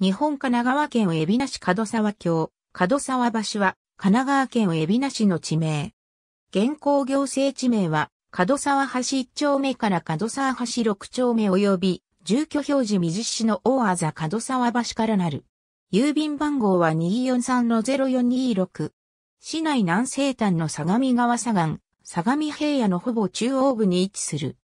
日本神奈川県海老名市門沢橋、門沢橋は、神奈川県海老名市の地名。現行行政地名は、門沢橋1丁目から門沢橋6丁目及び、住居表示水市の大あざ門沢橋からなる。郵便番号は243-0426。市内南西端の相模川左岸、相模平野のほぼ中央部に位置する。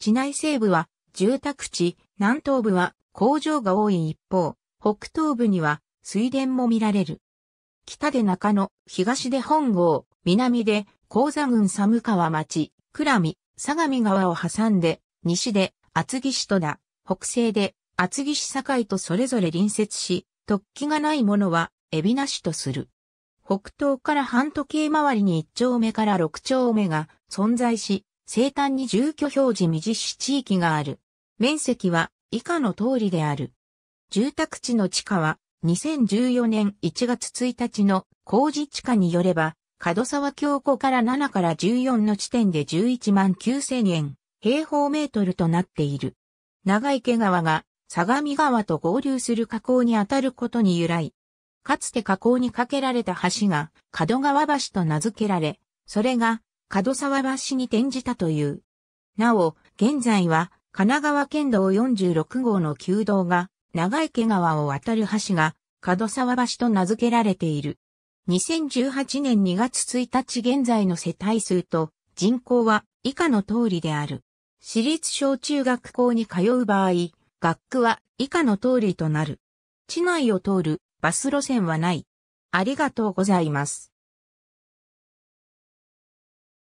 市内西部は住宅地、南東部は工場が多い一方、北東部には水田も見られる。北で中野、東で本郷、南で高座郡寒川町、倉見、相模川を挟んで、西で厚木市とだ、北西で厚木市境とそれぞれ隣接し、突起がないものは、海老名市とする。北東から半時計回りに1丁目から6丁目が存在し、西端に住居表示未実施地域がある。面積は以下の通りである。住宅地の地価は2014年1月1日の工事地価によれば、角沢京湖から7から14の地点で11万9000円、平方メートルとなっている。長池川が相模川と合流する河口にあたることに由来。かつて河口に架けられた橋が角川橋と名付けられ、それが角沢橋に転じたという。なお、現在は神奈川県道46号の旧道が長池川を渡る橋が、角沢橋と名付けられている。2018年2月1日現在の世帯数と人口は以下の通りである。私立小中学校に通う場合、学区は以下の通りとなる。地内を通るバス路線はない。ありがとうございます。